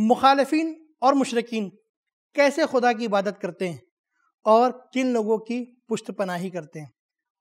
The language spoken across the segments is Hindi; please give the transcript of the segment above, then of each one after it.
मुखालफन और मशरकिन कैसे खुदा की इबादत करते हैं और किन लोगों की पुश्त पनाही करते हैं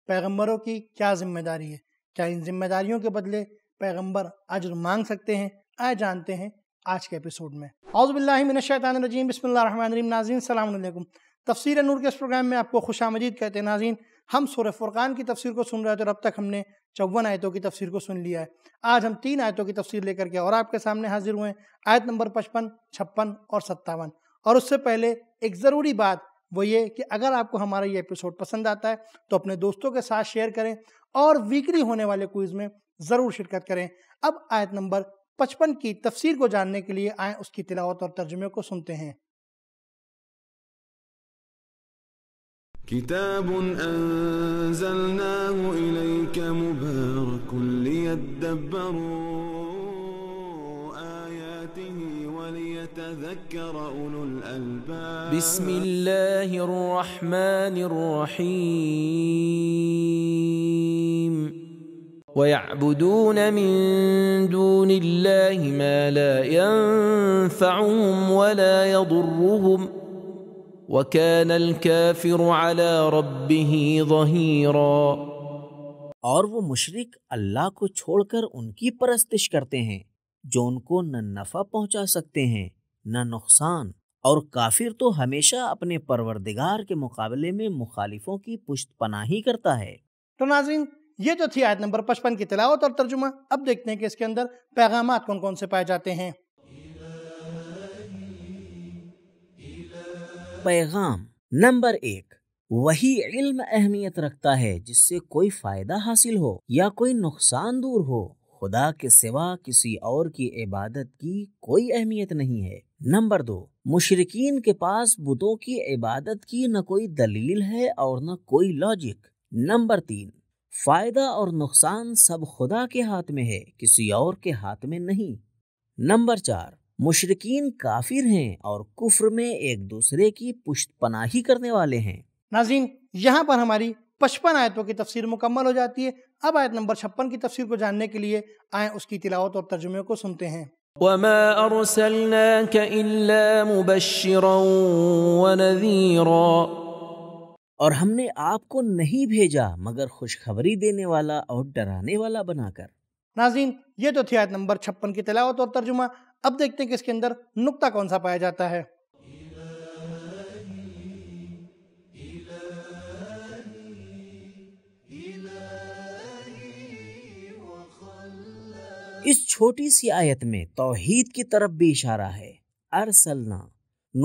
पैगंबरों की क्या जिम्मेदारी है क्या इन जिम्मेदारियों के बदले पैगंबर अजर मांग सकते हैं आए जानते हैं आज के एपिसोड में अवज़बिल्लिमिनशैतरजीम बसमीम नाजीन सलामकुम तफसर नूर के इस प्रोग्राम में आपको खुश आमदीद कहते हैं नाजीन हम सूर्य फ़ुरक़ान की तफसीर को सुन रहे थे और अब तक हमने चौवन आयतों की तफसीर को सुन लिया है आज हम तीन आयतों की तफसीर लेकर के और आपके सामने हाजिर हुए आयत नंबर पचपन छप्पन और सत्तावन और उससे पहले एक ज़रूरी बात वो ये कि अगर आपको हमारा ये एपिसोड पसंद आता है तो अपने दोस्तों के साथ शेयर करें और वीकली होने वाले क्विज़ में ज़रूर शिरकत करें अब आयत नंबर पचपन की तफसीर को जानने के लिए आए उसकी तिलावत और तर्जुमे को सुनते हैं كتاب أنزلناه إليك مبارك ليدبروا آياته وليتذكر أولو الألباب بسم الله الرحمن الرحيم ويعبدون من دون الله ما لا ينفعهم ولا يضرهم ۖ وكان الكافر على ربه ظهيرا और वो मुशरिक अल्लाह को छोड़कर उनकी परस्तिश करते हैं जो उनको न नफा पहुंचा सकते हैं न नुकसान और काफिर तो हमेशा अपने परवरदिगार के मुकाबले में मुखालिफों की पुष्ट पनाही करता है तो नाजिन ये जो थी आयत नंबर पचपन की तलावत और तर्जुमा अब देखते हैं कि इसके अंदर पैगाम कौन कौन से पाए जाते हैं पैगाम नंबर एक वही इल्म अहमियत रखता है जिससे कोई फायदा हासिल हो या कोई नुकसान दूर हो खुदा के सिवा किसी और की इबादत की कोई अहमियत नहीं है नंबर दो मुशरकिन के पास बुतों की इबादत की न कोई दलील है और न कोई लॉजिक नंबर तीन फायदा और नुकसान सब खुदा के हाथ में है किसी और के हाथ में नहीं नंबर चार मुशरकिन काफिर हैं और कुफर में एक दूसरे की पुष्ट पनाही करने वाले हैं नाजीन यहाँ पर हमारी पचपन आयतों की तफसीर मुकम्मल हो जाती है अब आयत नंबर छप्पन की तफसीर को जानने के लिए आए उसकी तिलावत और तर्जुमे को सुनते हैं وما أرسلناك إلا مبشرا ونذيرا और हमने आपको नहीं भेजा मगर खुशखबरी देने वाला और डराने वाला बनाकर नाजीन ये तो थी आयत नंबर छप्पन की तलावत और तर्जुमा अब देखते हैं कि इसके अंदर नुकता कौन सा पाया जाता है इस छोटी सी आयत में तोहीद की तरफ भी इशारा है अरसलना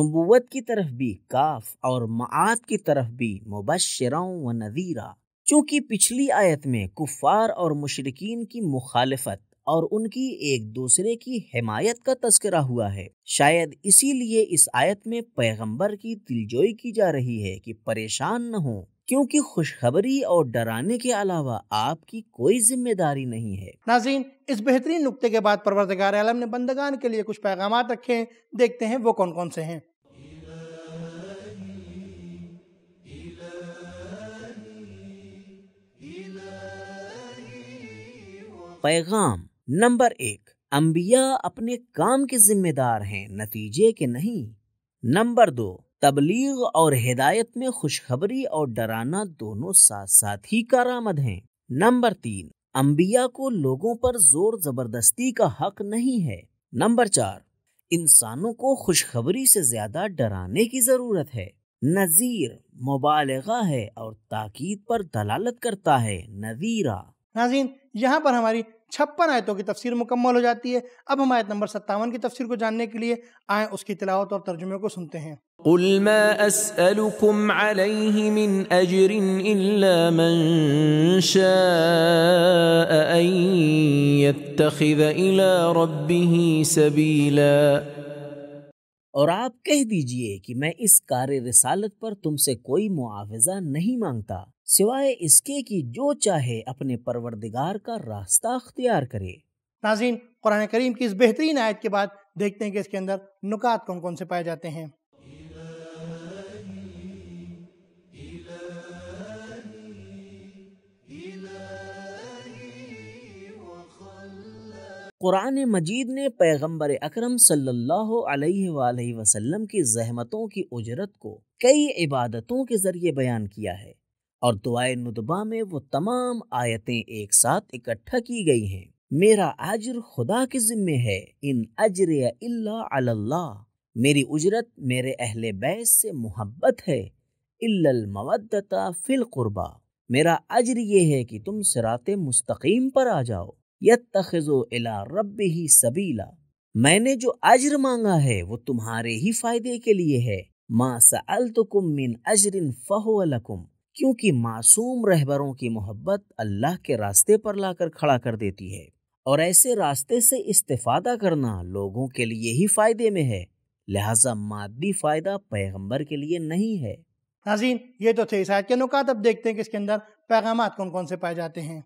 नबूवत की तरफ भी काफ और मात की तरफ भी मुबशरों व नज़ीरा चूँकि पिछली आयत में कुफ़ार और मुशरकिन की मुखालफत और उनकी एक दूसरे की हमायत का तस्करा हुआ है शायद इसीलिए इस आयत में पैगंबर की दिलजोई की जा रही है कि परेशान न हो क्योंकि खुशखबरी और डराने के अलावा आपकी कोई जिम्मेदारी नहीं है नाजीन इस बेहतरीन नुक्ते के बाद परवरदगार आलम ने बंदगान के लिए कुछ पैगाम रखे हैं देखते हैं वो कौन कौन से हैं पैगाम नंबर एक अंबिया अपने काम के जिम्मेदार हैं नतीजे के नहीं नंबर दो तबलीग और हिदायत में खुशखबरी और डराना दोनों साथ साथ ही कारामद हैं नंबर तीन अंबिया को लोगों पर जोर जबरदस्ती का हक नहीं है नंबर चार इंसानों को खुशखबरी से ज्यादा डराने की जरूरत है नज़ीर मुबालगा है और ताकीद पर दलालत करता है नज़ीरा नाजीन यहाँ पर हमारी छप्पन आयतों की तफसीर मुकम्मल हो जाती है अब हम आयत नंबर सत्तावन की तफसीर को जानने के लिए आए उसकी तिलावत और तर्जुमे को सुनते हैं قل ما أسألكم عليه من أجر إلا من شاء أن يتخذ إلى ربه سبيلا और आप कह दीजिए कि मैं इस कार्य रिसालत पर तुमसे कोई मुआवजा नहीं मांगता सिवाय इसके कि जो चाहे अपने परवरदिगार का रास्ता अख्तियार करे नाजीन कुरान करीम की इस बेहतरीन आयत के बाद देखते हैं कि इसके अंदर नुकात कौन कौन से पाए जाते हैं कुरान मजीद ने पैगंबर अकरम सल्लल्लाहु अलैहि वसल्लम की जहमतों की उजरत को कई इबादतों के ज़रिए बयान किया है और दुआए नुतबा में वो तमाम आयतें एक साथ इकट्ठा की गई हैं मेरा अजर खुदा के जिम्मे है इन अजर अल्लाह मेरी उजरत मेरे अहल बैस से मोहब्बत है इल्लमवदता फिल कुर्बा मेरा अजर ये है कि तुम सरात मुस्तकीम पर आ जाओ यत तखज़ो इला रब ही सबीला मैंने जो अजर मांगा है वो तुम्हारे ही फायदे के लिए है मा सअल तुकुम मिन अजरिन फ़हो लकुम क्योंकि मासूम रहबरों की मोहब्बत अल्लाह के रास्ते पर लाकर खड़ा कर देती है और ऐसे रास्ते से इस्तेफादा करना लोगों के लिए ही फायदे में है लिहाजा मादी फायदा पैगंबर के लिए नहीं है नाजीन ये तो थे इस आयत के नुकात अब देखते हैं कि इसके अंदर पैगाम कौन कौन से पाए जाते हैं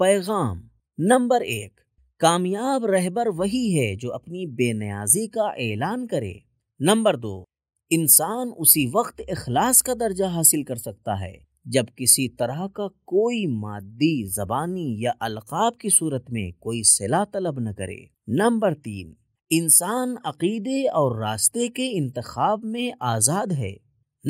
पैगाम नंबर एक कामयाब रहबर वही है जो अपनी बेनियाजी का ऐलान करे नंबर दो इंसान उसी वक्त अखलास का दर्जा हासिल कर सकता है जब किसी तरह का कोई मादी जबानी या अलकाब की सूरत में कोई सिला तलब न करे नंबर तीन इंसान अकीदे और रास्ते के इंतखब में आज़ाद है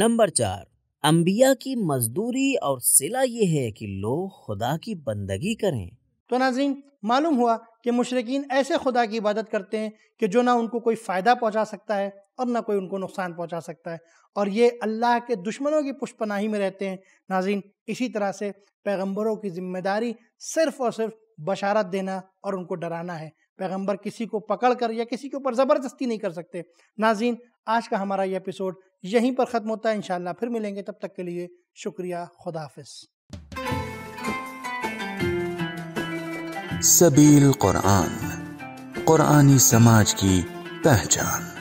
नंबर चार अम्बिया की मजदूरी और सिला यह है कि लोग खुदा की बंदगी करें तो नाजरीन मालूम हुआ कि मशरकिन ऐसे खुदा की इबादत करते हैं कि जो ना उनको कोई फ़ायदा पहुँचा सकता है और ना कोई उनको नुकसान पहुँचा सकता है और ये अल्लाह के दुश्मनों की पुष्पनाही में रहते हैं नाजीन इसी तरह से पैगम्बरों की जिम्मेदारी सिर्फ़ और सिर्फ बशारत देना और उनको डराना है पैगम्बर किसी को पकड़ कर या किसी के ऊपर ज़बरदस्ती नहीं कर सकते नाजीन आज का हमारा ये एपिसोड यहीं पर ख़त्म होता है इन फिर मिलेंगे तब तक के लिए शुक्रिया खुदाफ़ सबील कुरान कुरानी समाज की पहचान